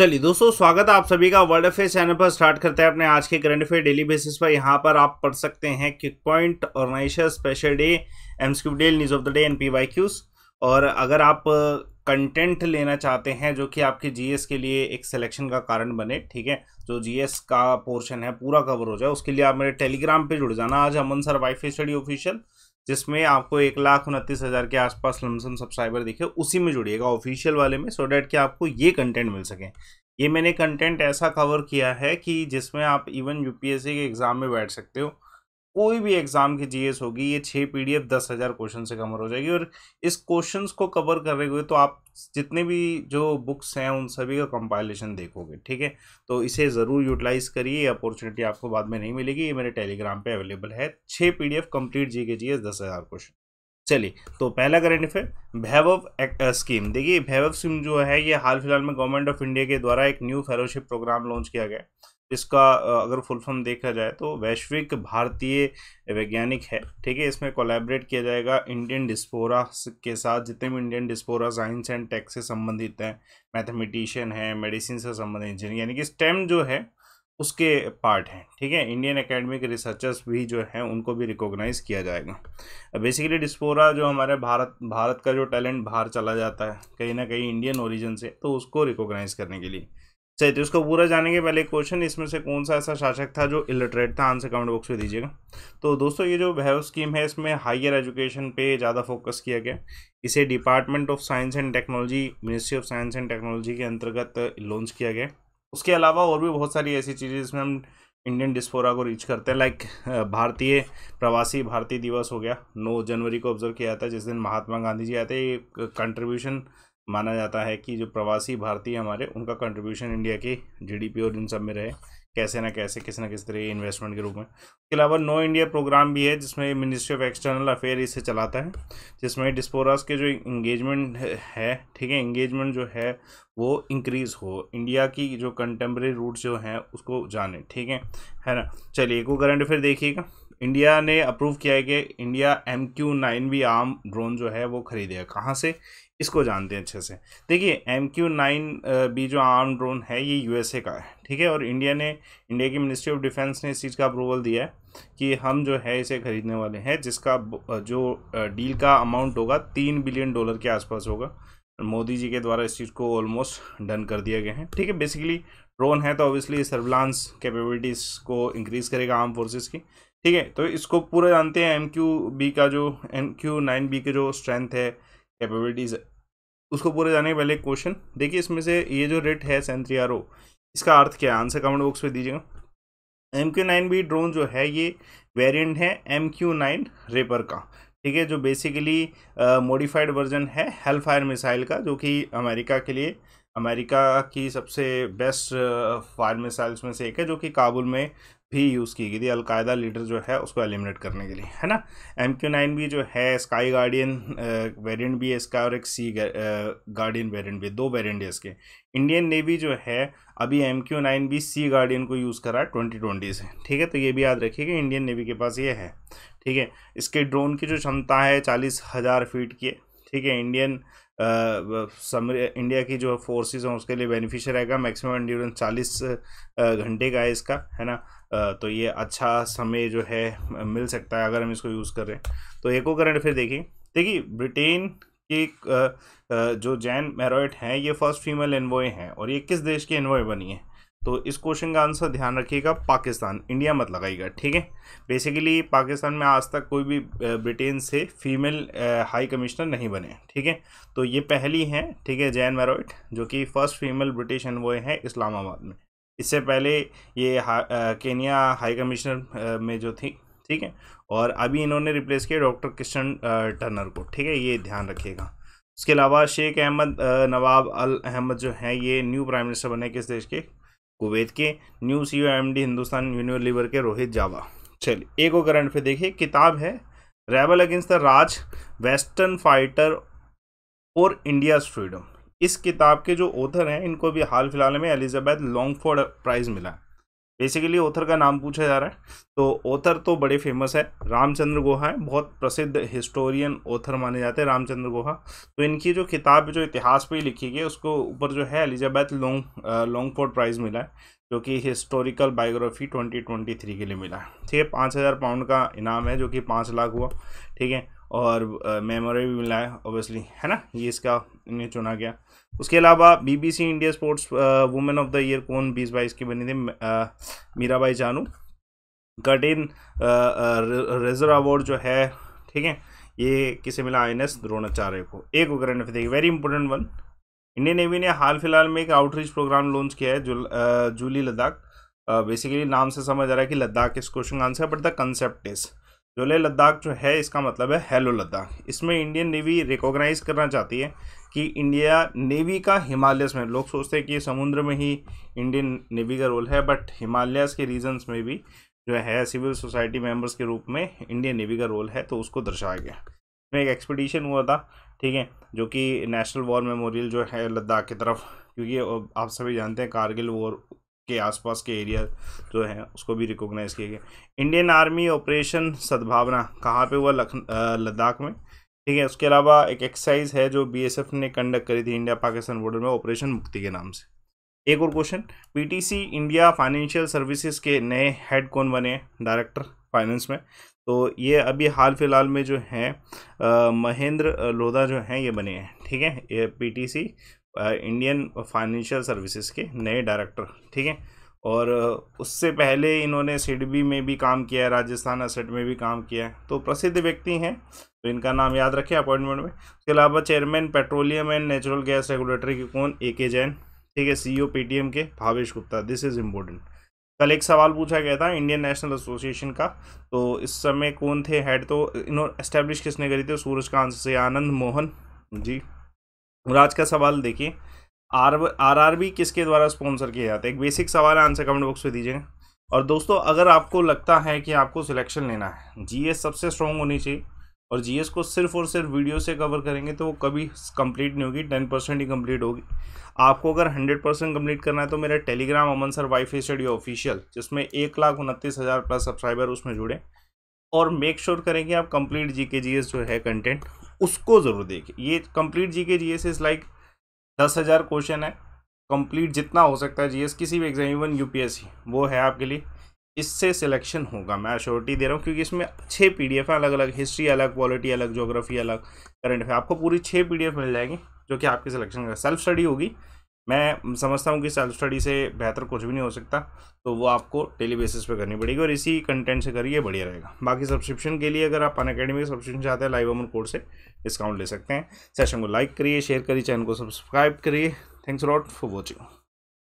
चलिए दोस्तों स्वागत है आप सभी का वर्ल्ड अफेयर चैनल पर स्टार्ट करते हैं अपने आज के करंट अफेयर डेली बेसिस पर यहाँ पर आप पढ़ सकते हैं key point organiser special day एम डेल news of the day N P Y Qs और अगर आप कंटेंट लेना चाहते हैं जो कि आपके जीएस के लिए एक सिलेक्शन का कारण बने ठीक है जो जीएस का पोर्शन है पूरा कवर हो जाए उसके लिए आप मेरे टेलीग्राम पे जुड़ जाना आज Aman sir wife study official जिसमें आपको एक लाख उनतीस हज़ार के आसपास लमसम सब्सक्राइबर दिखे उसी में जुड़िएगा ऑफिशियल वाले में सो डैट कि आपको ये कंटेंट मिल सके ये मैंने कंटेंट ऐसा कवर किया है कि जिसमें आप इवन यूपीएससी के एग्ज़ाम में बैठ सकते हो कोई भी एग्जाम की जीएस होगी ये छह पीडीएफ दस हज़ार क्वेश्चन से कवर हो जाएगी और इस क्वेश्चन को कवर रहे हुए तो आप जितने भी जो बुक्स हैं उन सभी का कंपाइलेशन देखोगे ठीक है तो इसे ज़रूर यूटिलाइज़ करिए अपॉर्चुनिटी आपको बाद में नहीं मिलेगी ये मेरे टेलीग्राम पे अवेलेबल है छह पी डी कंप्लीट जी के जी एस दस हज़ार क्वेश्चन चलिए तो पहला करंट अफेयर भैवव स्कीम देखिए भैवव स्कीम जो है ये हाल फिलहाल में गवर्नमेंट ऑफ इंडिया के द्वारा एक न्यू फेलोशिप प्रोग्राम लॉन्च किया गया इसका अगर फुल फॉर्म देखा जाए तो वैश्विक भारतीय वैज्ञानिक है ठीक है इसमें कोलैबोरेट किया जाएगा इंडियन डिस्पोरा के साथ जितने भी Indian diaspora science and tech से संबंधित हैं मैथमेटिशियन है मेडिसिन से संबंधित इंजीनियर यानी कि स्टेम जो है उसके पार्ट हैं ठीक है इंडियन एकेडमिक रिसर्चर्स भी जो हैं उनको भी रिकॉग्नाइज किया जाएगा बेसिकली डिस्पोरा जो हमारे भारत भारत का जो टैलेंट बाहर चला जाता है कहीं ना कहीं इंडियन ओरिजिन से तो उसको रिकॉग्नाइज करने के लिए चाहिए तो इसको पूरा जाने के पहले क्वेश्चन इसमें से कौन सा ऐसा शासक था जो इलिटरेट था आंसर कमेंट बॉक्स में दीजिएगा तो दोस्तों ये जो भैव स्कीम है इसमें हायर एजुकेशन पे ज़्यादा फोकस किया गया इसे department of science and technology ministry of science and technology के अंतर्गत लॉन्च किया गया उसके अलावा और भी बहुत सारी ऐसी चीज़ें जिसमें हम इंडियन डिस्पोरा को रीच करते हैं लाइक भारतीय प्रवासी भारतीय दिवस हो गया नौ जनवरी को ऑब्जर्व किया जाता है जिस दिन महात्मा गांधी जी आते हैं ये कंट्रीब्यूशन माना जाता है कि जो प्रवासी भारतीय हमारे उनका कंट्रीब्यूशन इंडिया की जीडीपी और इन सब में रहे कैसे ना कैसे किस ना किस तरह इन्वेस्टमेंट के रूप में इसके अलावा नो इंडिया प्रोग्राम भी है जिसमें मिनिस्ट्री ऑफ एक्सटर्नल अफेयर इसे चलाता है जिसमें डिस्पोरास के जो इंगेजमेंट है ठीक है इंगेजमेंट जो है वो इंक्रीज़ हो इंडिया की जो कंटेम्प्रेरी रूट्स जो हैं उसको जाने ठीक है है ना चलिए को करंट अफेयर देखिएगा इंडिया ने अप्रूव किया है कि इंडिया एम क्यू नाइन भी आर्म ड्रोन जो है वो खरीदेगा कहाँ से इसको जानते हैं अच्छे से देखिए एम क्यू नाइन बी जो आर्म ड्रोन है ये यूएसए का है ठीक है और इंडिया ने इंडिया की मिनिस्ट्री ऑफ डिफेंस ने इस चीज़ का अप्रूवल दिया है कि हम जो है इसे ख़रीदने वाले हैं जिसका जो डील का अमाउंट होगा तीन बिलियन डॉलर के आसपास होगा मोदी जी के द्वारा इस चीज़ को ऑलमोस्ट डन कर दिया गया है ठीक है बेसिकली ड्रोन है तो ऑब्वियसली सर्विलांस कैपेबिलिटीज़ को इंक्रीज़ करेगा आर्म फोर्सेस की ठीक है तो इसको पूरा जानते हैं एम क्यू बी का जो एम क्यू नाइन बी के जो स्ट्रेंथ है कैपेबिलिटीज़ है उसको पूरे जाने के पहले क्वेश्चन देखिए इसमें से ये जो रेट है सेंथ्रियारो इसका अर्थ क्या है आंसर कमेंट बॉक्स में दीजिएगा M Q nine B drone जो है ये वेरिएंट है एम क्यू नाइन रेपर का ठीक है जो बेसिकली मॉडिफाइड वर्जन है हेल फायर मिसाइल का जो कि अमेरिका के लिए अमेरिका की सबसे बेस्ट फायर मिसाइल्स में से एक है जो कि काबुल में भी यूज़ की गई थी अलकायदा लीडर जो है उसको एलिमिनेट करने के लिए है ना एम क्यू नाइन भी जो है स्काई गार्डियन वेरिएंट भी है इसका और एक सी गार्डियन वेरिएंट भी दो वेरिएंट है इसके इंडियन नेवी जो है अभी M Q nine B Sea Guardian को यूज़ करा ट्वेंटी ट्वेंटी से ठीक है तो ये भी याद रखिएगा इंडियन नेवी के पास ये है ठीक है इसके ड्रोन की जो क्षमता है चालीस हज़ार फीट की ठीक है इंडियन समरी इंडिया की जो फोर्सेस हैं उसके लिए बेनिफिशियल रहेगा मैक्सिमम एंड्योरेंस चालीस घंटे का है इसका है ना तो ये अच्छा समय जो है मिल सकता है अगर हम इसको यूज़ कर रहे हैं तो एको करंट फिर देखें देखिए ब्रिटेन की जो जैन मेरोइट हैं ये फर्स्ट फीमेल एनवॉय हैं और ये किस देश के एनवॉय बनी है तो इस क्वेश्चन का आंसर ध्यान रखिएगा पाकिस्तान इंडिया मत लगाइएगा ठीक है बेसिकली पाकिस्तान में आज तक कोई भी ब्रिटेन से फीमेल हाई कमिश्नर नहीं बने ठीक है तो ये पहली हैं ठीक है जैन मेरोइट जो कि फ़र्स्ट फीमेल ब्रिटिश एनवॉय हैं इस्लामाबाद में इससे पहले ये हा, आ, केनिया हाई कमिश्नर में जो थी ठीक है और अभी इन्होंने रिप्लेस किया डॉक्टर किशन टर्नर को ठीक है ये ध्यान रखिएगा उसके अलावा शेख अहमद नवाब अल अहमद जो हैं ये न्यू प्राइम मिनिस्टर बने किस देश के कुवैत के new C M D Hindustan Unilever के रोहित जावा चलिए एक और करंट पे देखिए किताब है rebel against the Raj western fighter और इंडियाज फ्रीडम इस किताब के जो ऑथर हैं इनको भी हाल फिलहाल में एलिजाबैथ लॉन्गफोर्ड प्राइज़ मिला है बेसिकली ऑथर का नाम पूछा जा रहा है तो ऑथर तो बड़े फेमस है रामचंद्र गोहा है बहुत प्रसिद्ध हिस्टोरियन ऑथर माने जाते हैं रामचंद्र गोहा तो इनकी जो किताब जो इतिहास पे लिखी गई है उसको ऊपर जो है एलिजाबैथ लॉन्ग लॉन्गफोर्ड प्राइज मिला है जो कि हिस्टोरिकल बायोग्राफी 2023 के लिए मिला है ठीक है पाँच हज़ार पाउंड का इनाम है जो कि पाँच लाख हुआ ठीक है और मेमोरी भी मिला है ऑब्वियसली है ना ये इसका इन्हें चुना गया उसके अलावा BBC India sports women of the year कौन बीस बाईस की बनी थी मीराबाई जानू गटिन रेजर अवार्ड जो है ठीक है ये किसे मिला आई एन एस द्रोणाचार्य को एक फिर देखिए very important one Indian navy ने हाल फिलहाल में एक आउटरीच प्रोग्राम लॉन्च किया है जुल, जूली लद्दाख बेसिकली नाम से समझ आ रहा है कि लद्दाख इस क्वेश्चन का answer but the concept is जो ले लद्दाख जो है इसका मतलब है हेलो लद्दाख इसमें इंडियन नेवी रिकॉग्नाइज करना चाहती है कि इंडिया नेवी का हिमालयस में लोग सोचते हैं कि समुद्र में ही इंडियन नेवी का रोल है बट हिमालयस के रीजन्स में भी जो है सिविल सोसाइटी मेंबर्स के रूप में इंडियन नेवी का रोल है तो उसको दर्शाया गया इसमें एक एक्सपीडिशन हुआ था ठीक है जो कि नेशनल वॉर मेमोरियल जो है लद्दाख की तरफ क्योंकि आप सभी जानते हैं कारगिल वॉर के आसपास के एरिया जो है उसको भी रिकॉग्नाइज किया गया इंडियन आर्मी ऑपरेशन सद्भावना कहाँ पे हुआ लख लद्दाख में ठीक है उसके अलावा एक एक्सरसाइज है जो बीएसएफ ने कंडक्ट करी थी इंडिया पाकिस्तान बॉर्डर में ऑपरेशन मुक्ति के नाम से एक और question P India financial services के नए हेड कौन बने डायरेक्टर फाइनेंस में तो ये अभी हाल फिलहाल में जो है महेंद्र लोधा जो हैं ये बने हैं ठीक है ये पीटीसी इंडियन फाइनेंशियल सर्विसेज के नए डायरेक्टर ठीक है और उससे पहले इन्होंने सिडबी में भी काम किया है राजस्थान असेट में भी काम किया है तो प्रसिद्ध व्यक्ति हैं तो इनका नाम याद रखें अपॉइंटमेंट में उसके अलावा chairman petroleum and natural gas regulatory के कौन ए के जैन ठीक है C O P T M के Bhavesh Gupta this is important कल एक सवाल पूछा गया था इंडियन नेशनल एसोसिएशन का तो इस समय कौन थे हेड तो इन्होंने एस्टेब्लिश किसने करी थी सूरज कांत से आनंद मोहन जी और आज का सवाल देखिए आर आर आर बी किसके द्वारा स्पॉन्सर किया जाता है एक बेसिक सवाल है आंसर कमेंट बॉक्स में दीजिएगा और दोस्तों अगर आपको लगता है कि आपको सिलेक्शन लेना है जीएस सबसे स्ट्रॉन्ग होनी चाहिए और जीएस को सिर्फ और सिर्फ वीडियो से कवर करेंगे तो वो कभी कंप्लीट नहीं होगी टेन परसेंट ही कंप्लीट होगी आपको अगर हंड्रेड परसेंट कम्प्लीट करना है तो मेरा Telegram Aman sir Y study official जिसमें एक लाख उनतीस हज़ार प्लस सब्सक्राइबर उसमें जुड़े और मेक श्योर sure करें कि आप कंप्लीट जी के जी एस जो है कंटेंट उसको ज़रूर देखें ये कंप्लीट जी के जी एस इज़ लाइक दस हज़ार क्वेश्चन है कंप्लीट जितना हो सकता है जीएस किसी भी एग्जाम इवन सी वो है आपके लिए इससे सिलेक्शन होगा मैं अश्योरिटी दे रहा हूँ क्योंकि इसमें छः पी डी एफ हैं अलग अलग हिस्ट्री अलग पॉलिटी अलग जोग्राफी अलग करंट अफेयर आपको पूरी छः पी डी एफ मिल जाएगी जो कि आपकी सिलेक्शन सेल्फ स्टडी होगी मैं समझता हूँ कि सेल्फ स्टडी से बेहतर कुछ भी नहीं हो सकता तो वो आपको डेली बेसिस पे करनी पड़ेगी और इसी कंटेंट से करिए बढ़िया रहेगा बाकी सब्सक्रिप्शन के लिए अगर आप अन अकेडमी सब्सक्रिप्शन चाहते हैं लाइव अमन कोड से डिस्काउंट ले सकते हैं सेशन को लाइक करिए शेयर करिए चैनल को सब्सक्राइब करिए थैंक्स लॉट फॉर वॉचिंग